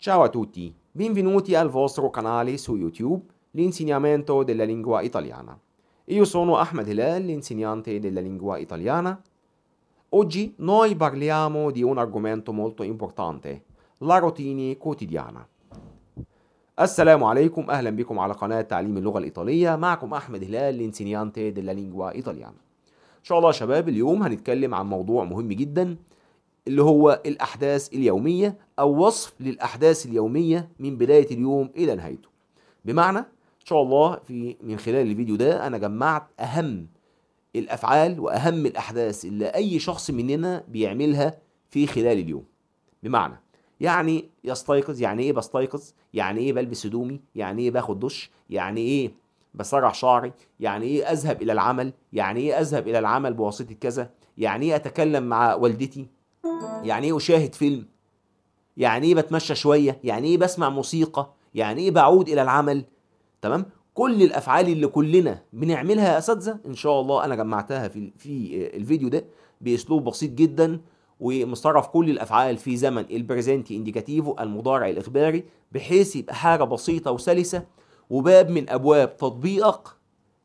Ciao a tutti, benvenuti al vostro canale su YouTube L'insegnamento della lingua italiana. Io sono Ahmed Hilal, l'insegnante della lingua italiana. Oggi noi parliamo di un argomento molto importante, la routine quotidiana. السلام عليكم أهلا بكم على قناة تعليم اللغة الإيطالية معكم أحمد هلال لانسينيانتي ديلا لينجوا إيطاليانا إن شاء الله يا شباب اليوم هنتكلم عن موضوع مهم جدا اللي هو الأحداث اليومية أو وصف للأحداث اليومية من بداية اليوم إلى نهايته بمعنى إن شاء الله في من خلال الفيديو ده أنا جمعت أهم الأفعال وأهم الأحداث اللي أي شخص مننا بيعملها في خلال اليوم بمعنى يعني يستيقظ يعني ايه بستيقظ يعني ايه بلبس هدومي يعني ايه باخد دش يعني ايه بسرع شعري يعني ايه اذهب الى العمل يعني ايه اذهب الى العمل بواسطه كذا يعني ايه اتكلم مع والدتي يعني ايه اشاهد فيلم يعني ايه بتمشى شويه يعني ايه بسمع موسيقى يعني ايه بعود الى العمل تمام كل الافعال اللي كلنا بنعملها يا اساتذه ان شاء الله انا جمعتها في في الفيديو ده باسلوب بسيط جدا ومصرف كل الافعال في زمن البريزنتي انديكاتيفو المضارع الاخباري بحيث يبقى حاجه بسيطه وسلسه وباب من ابواب تطبيقك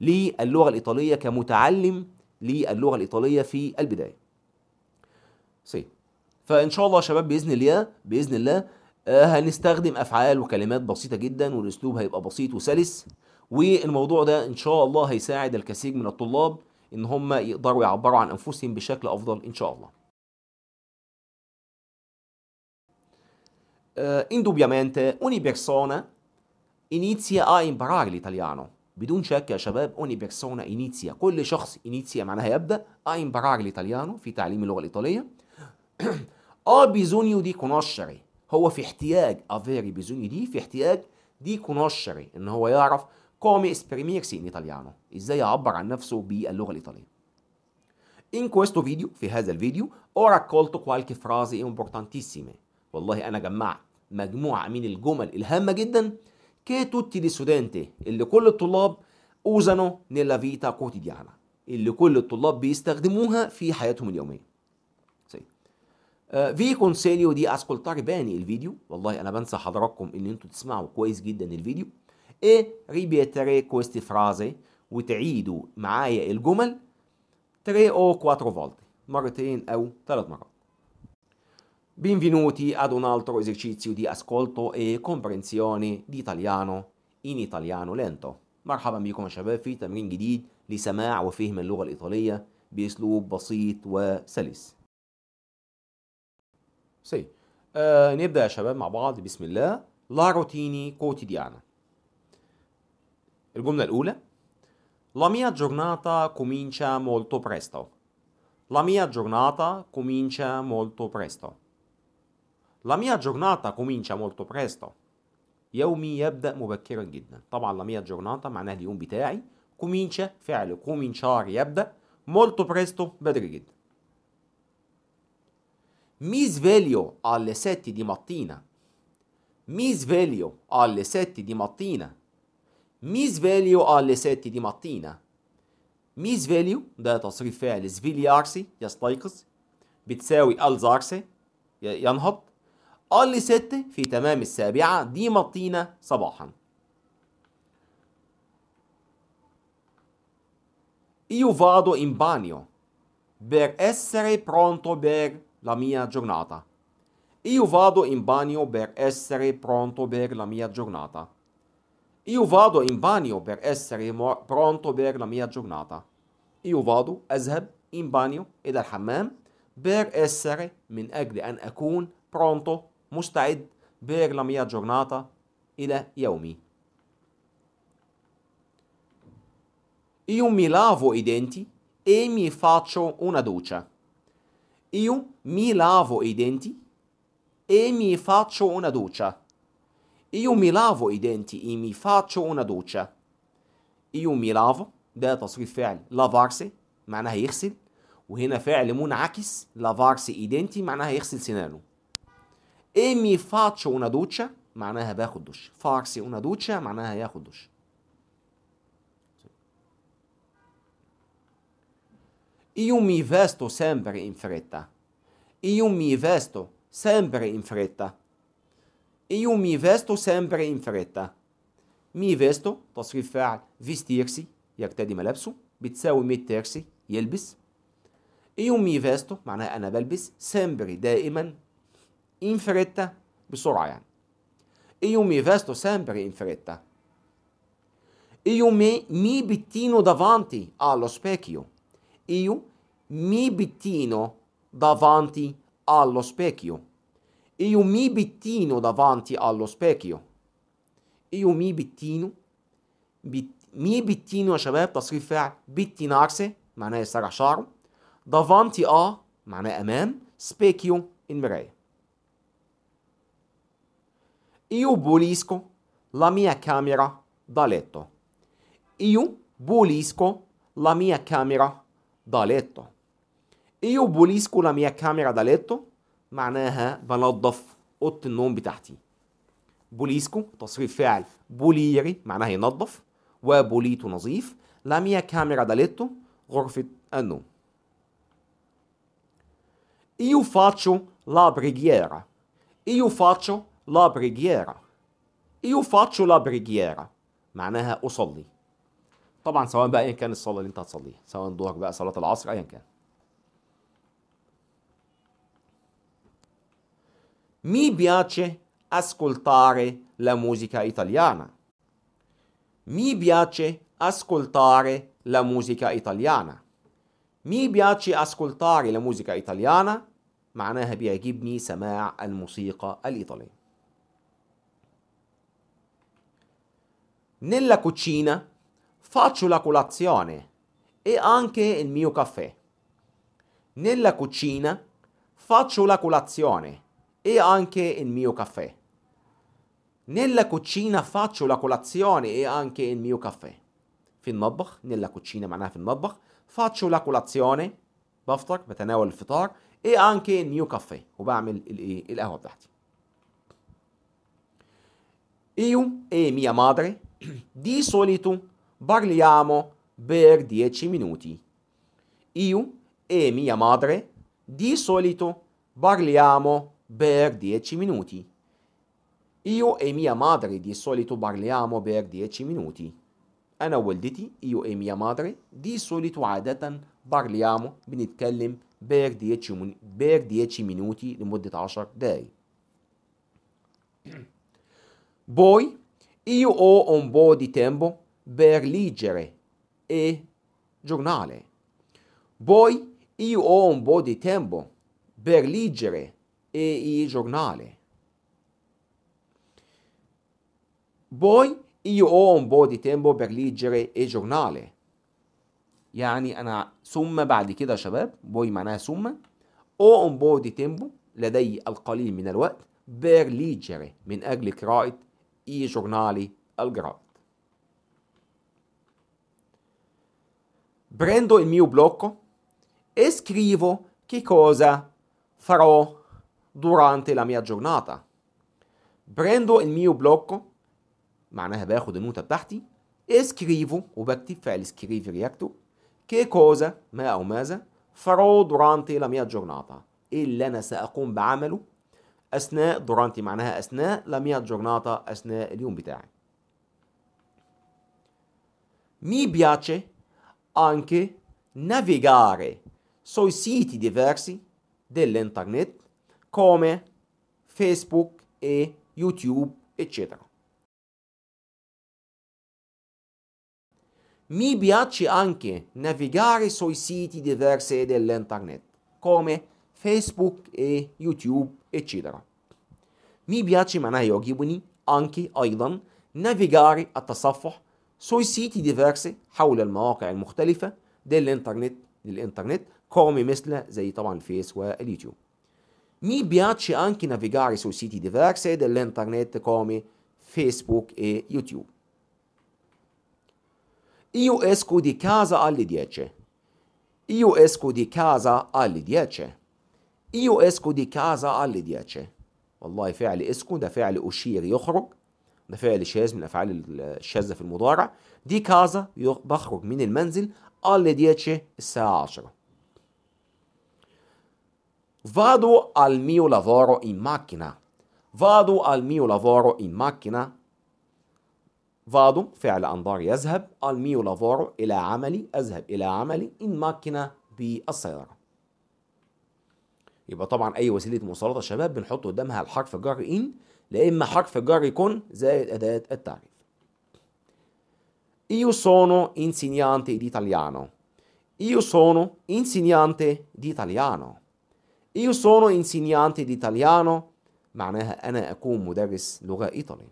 للغه الايطاليه كمتعلم للغه الايطاليه في البدايه. سي فان شاء الله يا شباب باذن الله باذن الله آه، هنستخدم افعال وكلمات بسيطه جدا والاسلوب هيبقى بسيط وسلس والموضوع ده ان شاء الله هيساعد الكثير من الطلاب ان هم يقدروا يعبروا عن انفسهم بشكل افضل ان شاء الله آه، indubbiamente ogni persona inizia a imparare l'italiano بدون شك يا شباب اوني بيرسونا inizia كل شخص inizia معناها يبدا imparare الايطاليانو في تعليم اللغه الايطاليه A آه، بيزونيو دي كوناشري هو في احتياج افيري آه، بيزونيو دي في احتياج دي كوناشري ان هو يعرف كومي اسبريميرسي ان ايطاليانو ازاي يعبر عن نفسه باللغه الايطاليه In questo video, في هذا الفيديو, ho raccolto qualche frase importantissime. والله أنا جمعت مجموعة من الجمل الهامة جدا che tutti gli studenti, اللي كل الطلاب usano nella vita quotidiana, اللي كل الطلاب بيستخدموها في حياتهم اليومية. آه، في كونسيليو دي اسكولتاري باني الفيديو والله انا بنسى حضراتكم ان انتوا تسمعوا كويس جدا الفيديو اي ريبيتري كويستي فرازي وتعيدوا معايا الجمل تري او كواترو فولتي مرتين او ثلاث مرات Benvenuti ad un altro esercizio di ascolto e comprensione di italiano in italiano lento. مرحبا بكم يا شباب في تمرين جديد لسماع وفهم اللغة الإيطالية بأسلوب بسيط وسلس. سي آه نبدا يا شباب مع بعض بسم الله لا روتيني كوتيديانا الجمله الاولى La mia giornata comincia molto presto. La mia giornata comincia molto presto. La mia giornata comincia molto presto. يومي يبدأ مبكرا جدا. طبعا la mia giornata معناها اليوم بتاعي. comincia فعل cominciare يبدأ. molto presto بدري جدا. Mi sveglio alle sette di mattina. Mi sveglio alle sette di mattina. Mi sveglio alle sette di mattina. Mi sveglio ده تصريف فعل سفيليارسي يستيقظ بتساوي الزارسي ينهض اللي ستة في تمام sabia di مطينة صباحا Io vado in bagno per essere pronto per la mia giornata. Io vado in bagno per essere pronto per la mia giornata. Io vado in bagno per essere pronto per la mia giornata. Io vado أذهب in bagno ed al hammam per essere من أجل أن أكون pronto mustaid, per la mia giornata إلى يومي. Io mi lavo i denti e mi faccio una doccia. Io mi lavo i denti e mi faccio una doccia. Io mi lavo i denti e mi faccio una doccia. Io mi lavo ده تصريف فعل لافارسي معناها يغسل وهنا فعل منعكس لافارسي ايدنتي معناها يغسل سنانه. ايمي فاتشو اونادوتشا معناها باخد دش، فارسي اونادوتشا معناها ياخد دش. Io mi vesto sempre in fretta. Io mi vesto sempre in fretta. Io mi vesto sempre in fretta. مي فيستو تصريف فاعل فيستيرسي يرتدي ملابسه بتساوي ميت تيرسي يلبس ايو مي فيستو معناها انا بلبس سامبري دائما انفريتا بسرعه يعني ايو مي فيستو سامبري انفريتا ايو مي مي بتينو دافانتي الو سبيكيو Io mi bittino davanti allo specchio. Io mi bittino davanti allo specchio. Io mi bittino بت... mi بتينو يا شباب تصريف فاعل بتين عكسي معناه يسرع شعره دافانتي اه معناه امام سبيكيو Io pulisco la mia camera da letto. Io pulisco la mia camera da letto io pulisco la mia camera da letto معناها بنظف اوضه النوم بتاعتي بوليسكو تصريف فاعل بوليري معناها ينظف وبوليتو نظيف لا ميا كاميرا داليتو غرفة النوم إيو فاتشو لا preghiera. إيو فاتشو لا preghiera. إيو فاتشو لا preghiera. معناها أصلي. طبعا سواء بقى ايا كان الصلاه اللي انت هتصليها سواء ضهرك بقى صلاه العصر ايا كان مي بياتشي اسكولتاري لا موزيكا ايطاليانا مي بياتشي اسكولتاري لا موزيكا ايطاليانا مي بياتشي اسكولتاري لا موزيكا ايطاليانا معناها بيعجبني سماع الموسيقى الايطاليه Nella cucina faccio la colazione e anche il mio caffè. Nella cucina faccio la colazione e anche il mio caffè. Nella cucina faccio la colazione e anche il mio caffè. Fin في المطبخ نلا كوتشينا fin في faccio la colazione, كولاتسيوني بفطر il الفطار e anche il mio caffè. الايه il بتاعتي io e mia madre di solito parliamo per 10 minuti. Io e mia madre di solito parliamo per 10 minuti. Io e mia madre di solito parliamo per 10 minuti. أنا والدتي io e mia madre di solito عادة parliamo بنتكلم per 10 من per 10 minuti لمدة 10 دقايق. Poi io ho un po' di tempo Berligere e giornale. Poi io ho un po' di tempo per leggere e il giornale. Poi io ho un po' di tempo per leggere e giornale. يعني أنا ثم بعد كده شباب بوي معناها ثم أو أون بودي تيمبو لدي القليل من الوقت بير ليجري من أجل قراءة إي جورنالي الجرائد prendo il mio blocco e scrivo che cosa farò durante la mia giornata. Prendo il mio blocco معناها باخد النوتة بتاعتي اسكريفو وبكتب فعل اسكريفي رياكتو كي كوزا ما او ماذا فرو دورانتي لا ميا جورناتا ايه اللي انا ساقوم بعمله اثناء دورانتي معناها اثناء لا ميا جورناتا اثناء اليوم بتاعي مي بياتشي anche navigare sui siti diversi dell'internet come Facebook e YouTube, eccetera. Mi piace anche navigare sui siti diversi dell'internet, come Facebook e YouTube, eccetera. Mi piace معناها يعجبني anche navigare a التصفح سوي سيتي ديفيرسي حول المواقع المختلفة للإنترنت للإنترنت كومي مثل زي طبعا الفيس واليوتيوب مي بياتشي أنكي نافيجاري سوي سيتي ديفيرسي للإنترنت كومي فيسبوك اي يوتيوب إيو اسكو دي كازا اللي ديتشي إيو اسكو دي كازا اللي ديتشي إيو اسكو دي كازا اللي ديتشي والله فعل اسكو ده فعل أشير يخرج ده فعل شاذ من الافعال الشاذه في المضارع دي كازا بخرج من المنزل alle ديتشه الساعه 10 vado al mio lavoro in macchina vado al mio lavoro in macchina فادو فعل أنظار يذهب mio لافورو إلى عملي أذهب إلى عملي إن ماكينة بالسيارة يبقى طبعا أي وسيلة مواصلات يا شباب بنحط قدامها الحرف جر إن لا إما حرف جر con زائد أداة التعريف Io sono insegnante di italiano. Io sono insegnante di italiano. Io sono insegnante di italiano معناها أنا أكون مدرس لغة إيطالي.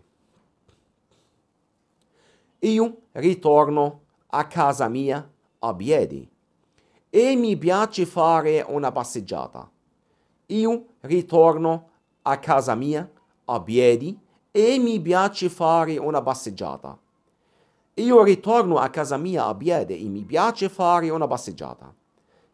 Io ritorno a casa mia a piedi. E mi piace fare una passeggiata. Io ritorno a casa mia a piedi e mi piace fare una passeggiata. Io ritorno a casa mia a piedi e mi piace fare una passeggiata.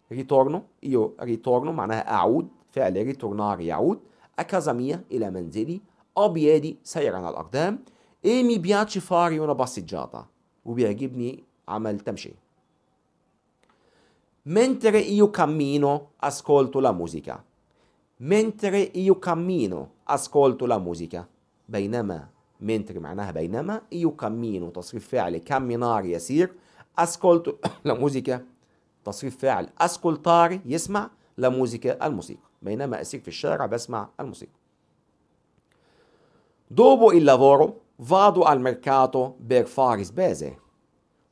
Ritorno, io ritorno, ma معناها أعود فعل ritornare يعود a casa mia إلى menzeli a piedi سيرا على الأقدام e mi piace fare una passeggiata وبيعجبني amel temshi. Mentre io cammino ascolto la musica. Mentre io cammino اسكولتو لا موزيكا بينما مينتر معناها بينما يو كامينو تصريف فعل كامينار يسير اسكولتو لا موزيكا تصريف فعل اسكولتار يسمع لا موزيكا الموسيقى بينما اسير في الشارع بسمع الموسيقى دوبو il lavoro vado al mercato per fare spese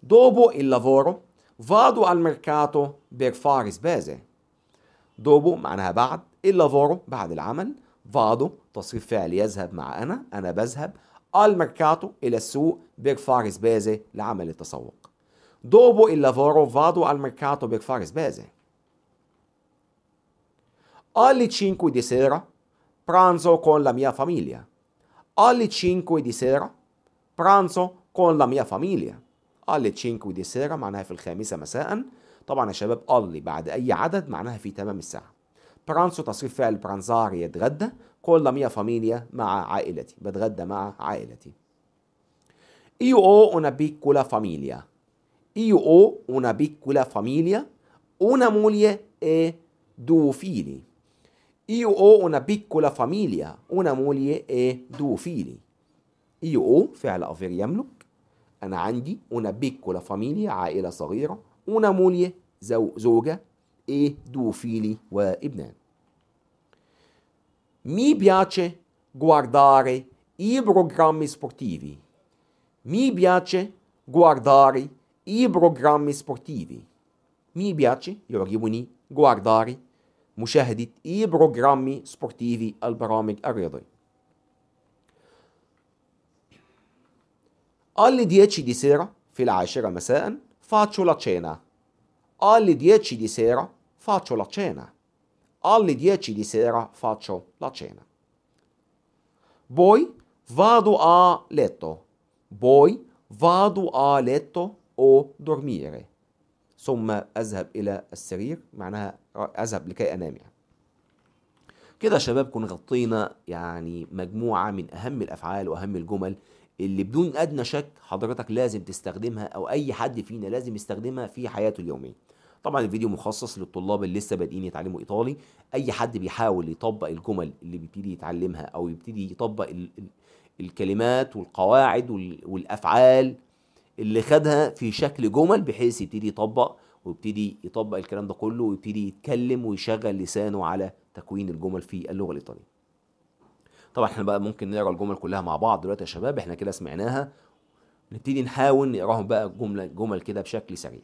دوبو il lavoro vado al mercato per fare spese دوبو معناها بعد il lavoro بعد العمل فادو تصريف فعلي يذهب مع أنا أنا بذهب الميركاتو إلى السوق بيرفار بازي لعمل التسوق دوبو il lavoro vado al mercato per fare spese alle 5 di sera pranzo con la mia famiglia alle 5 di sera pranzo con la mia famiglia alle 5 di sera معناها في الخامسة مساء طبعا يا شباب اللي بعد أي عدد معناها في تمام الساعة برانسو تصريف فعل برانزار يتغدى كل ميا فاميليا مع عائلتي بتغدى مع عائلتي ايو او انا بيكولا فاميليا ايو او انا بيكولا فاميليا انا موليا اي دو فيلي ايو او انا بيكولا فاميليا انا موليا اي دو فيلي ايو او فعل افير يملك انا عندي انا بيكولا فاميليا عائله صغيره انا موليا زوجه e due figli وابنان mi piace guardare i programmi sportivi mi piace guardare i programmi sportivi mi piace io يعجبني guardare مشاهدة i programmi sportivi al البرامج الرياضية alle 10 di sera fila في العاشرة مساء faccio la cena alle 10 di sera faccio la cena. Alle 10 di sera faccio la cena. Poi vado a letto. Poi vado a letto o dormire. ثم أذهب إلى السرير معناها أذهب لكي أنام يعني. كده يا شباب كنا غطينا يعني مجموعة من أهم الأفعال وأهم الجمل اللي بدون أدنى شك حضرتك لازم تستخدمها أو أي حد فينا لازم يستخدمها في حياته اليومية طبعا الفيديو مخصص للطلاب اللي لسه بادئين يتعلموا ايطالي اي حد بيحاول يطبق الجمل اللي بيبتدي يتعلمها او يبتدي يطبق ال الكلمات والقواعد والافعال اللي خدها في شكل جمل بحيث يبتدي يطبق ويبتدي يطبق الكلام ده كله ويبتدي يتكلم ويشغل لسانه على تكوين الجمل في اللغه الايطاليه طبعا احنا بقى ممكن نقرا الجمل كلها مع بعض دلوقتي يا شباب احنا كده سمعناها نبتدي نحاول نقراهم بقى جمله جمل كده بشكل سريع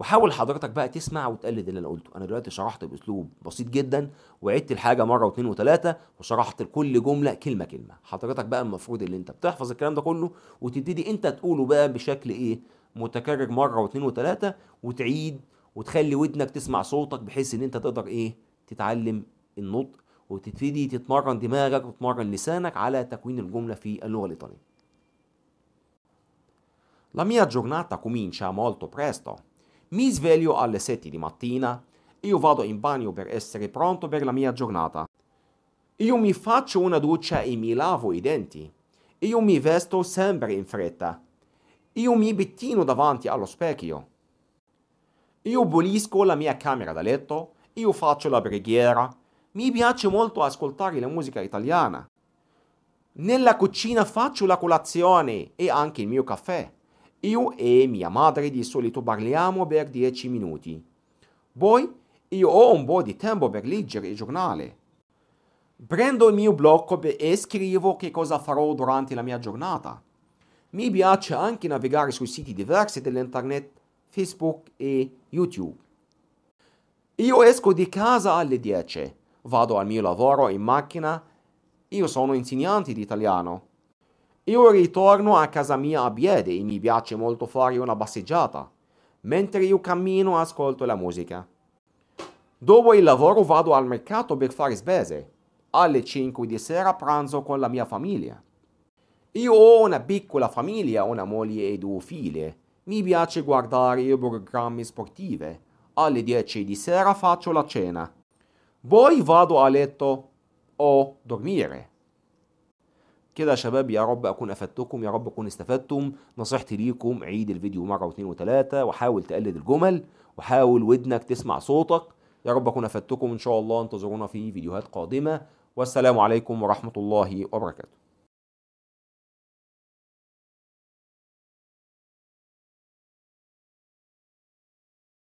وحاول حضرتك بقى تسمع وتقلد اللي انا قلته انا دلوقتي شرحت باسلوب بسيط جدا وعدت الحاجه مره واثنين وثلاثه وشرحت لكل جمله كلمه كلمه حضرتك بقى المفروض اللي انت بتحفظ الكلام ده كله وتبتدي انت تقوله بقى بشكل ايه متكرر مره واثنين وثلاثه وتعيد وتخلي ودنك تسمع صوتك بحيث ان انت تقدر ايه تتعلم النطق وتبتدي تتمرن دماغك وتتمرن لسانك على تكوين الجمله في اللغه الايطاليه La mia giornata comincia molto presto. Mi sveglio alle 7 di mattina, io vado in bagno per essere pronto per la mia giornata. Io mi faccio una doccia e mi lavo i denti. Io mi vesto sempre in fretta. Io mi bettino davanti allo specchio. Io pulisco la mia camera da letto, io faccio la preghiera. Mi piace molto ascoltare la musica italiana. Nella cucina faccio la colazione e anche il mio caffè. Io e mia madre di solito parliamo per dieci minuti. Poi io ho un po' di tempo per leggere il giornale. Prendo il mio blocco e scrivo che cosa farò durante la mia giornata. Mi piace anche navigare sui siti diversi dell'internet, Facebook e YouTube. Io esco di casa alle 10, vado al mio lavoro in macchina, io sono insegnante di italiano io ritorno a casa mia a piedi e mi piace molto fare una passeggiata. Mentre io cammino ascolto la musica. Dopo il lavoro vado al mercato per fare spese. Alle 5 di sera pranzo con la mia famiglia. Io ho una piccola famiglia, una moglie e due figlie. Mi piace guardare i programmi sportivi. Alle 10 di sera faccio la cena. Poi vado a letto o dormire. كده يا شباب يا رب اكون افدتكم يا رب اكون استفدتم نصيحتي ليكم عيد الفيديو مره واثنين وثلاثه وحاول تقلد الجمل وحاول ودنك تسمع صوتك يا رب اكون افدتكم ان شاء الله انتظرونا في فيديوهات قادمه والسلام عليكم ورحمه الله وبركاته